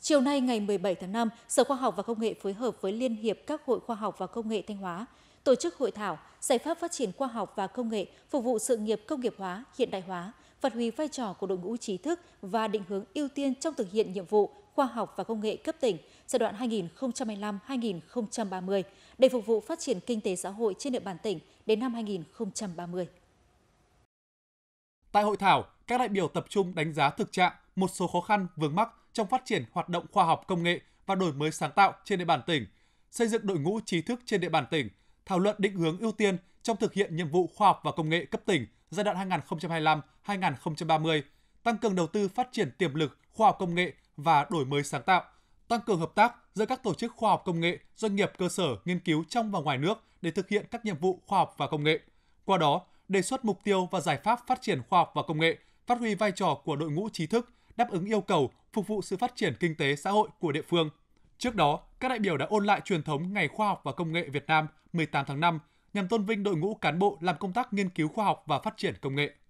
Chiều nay ngày 17 tháng 5, Sở Khoa học và Công nghệ phối hợp với Liên hiệp các hội khoa học và công nghệ Thanh Hóa tổ chức hội thảo Giải pháp phát triển khoa học và công nghệ phục vụ sự nghiệp công nghiệp hóa, hiện đại hóa, phát huy vai trò của đội ngũ trí thức và định hướng ưu tiên trong thực hiện nhiệm vụ khoa học và công nghệ cấp tỉnh giai đoạn 2025-2030 để phục vụ phát triển kinh tế xã hội trên địa bàn tỉnh đến năm 2030. Tại hội thảo, các đại biểu tập trung đánh giá thực trạng, một số khó khăn vướng mắc trong phát triển hoạt động khoa học công nghệ và đổi mới sáng tạo trên địa bàn tỉnh, xây dựng đội ngũ trí thức trên địa bàn tỉnh, thảo luận định hướng ưu tiên trong thực hiện nhiệm vụ khoa học và công nghệ cấp tỉnh giai đoạn 2025-2030, tăng cường đầu tư phát triển tiềm lực khoa học công nghệ và đổi mới sáng tạo, tăng cường hợp tác giữa các tổ chức khoa học công nghệ, doanh nghiệp cơ sở nghiên cứu trong và ngoài nước để thực hiện các nhiệm vụ khoa học và công nghệ. Qua đó, đề xuất mục tiêu và giải pháp phát triển khoa học và công nghệ phát huy vai trò của đội ngũ trí thức, đáp ứng yêu cầu phục vụ sự phát triển kinh tế xã hội của địa phương. Trước đó, các đại biểu đã ôn lại truyền thống Ngày Khoa học và Công nghệ Việt Nam 18 tháng 5 nhằm tôn vinh đội ngũ cán bộ làm công tác nghiên cứu khoa học và phát triển công nghệ.